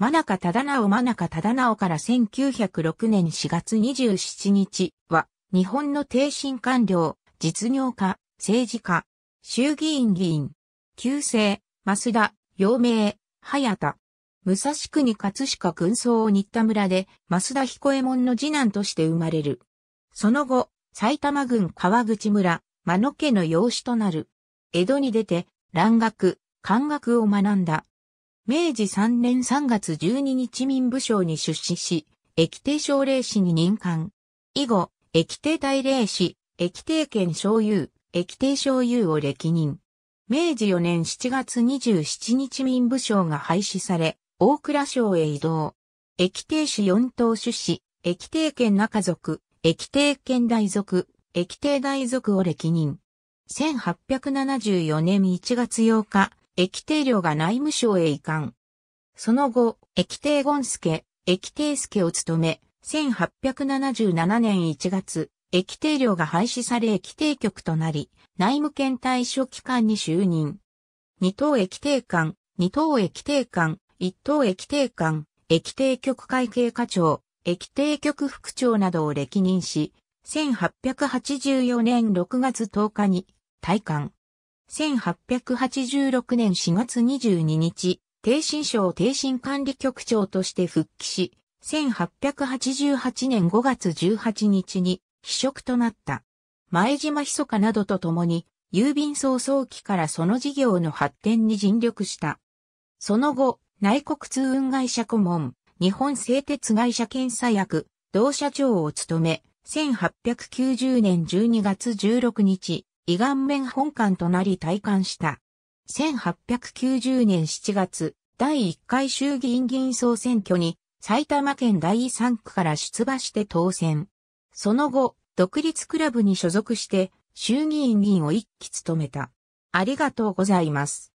真中忠直真中忠直から1906年4月27日は、日本の低身官僚、実業家、政治家、衆議院議員、旧姓、増田、陽明、早田。武蔵国葛飾軍曹新田村で、増田彦右衛門の次男として生まれる。その後、埼玉郡川口村、間野家の養子となる。江戸に出て、蘭学、漢学を学んだ。明治3年3月12日民部省に出資し、液帝奨励士に任官。以後、液帝大令士、液帝県省友、液帝省友を歴任。明治4年7月27日民部省が廃止され、大倉省へ移動。液帝市4等出資、液帝県中族、液帝県大族、液帝大族を歴任。1874年1月8日、液帝領が内務省へ移管。その後、液帝権助、液帝助を務め、1877年1月、液帝領が廃止され液帝局となり、内務県対処機関に就任。二等液帝官、二等液帝官、一等液帝官、液帝局会計課長、液帝局副長などを歴任し、1884年6月10日に、退官。1886年4月22日、帝心省帝心管理局長として復帰し、1888年5月18日に秘職となった。前島密かなどと共に、郵便送送期からその事業の発展に尽力した。その後、内国通運会社顧問、日本製鉄会社検査役、同社長を務め、1890年12月16日、胃顔面本館となり退館した。1890年7月、第1回衆議院議員総選挙に埼玉県第3区から出馬して当選。その後、独立クラブに所属して衆議院議員を一期務めた。ありがとうございます。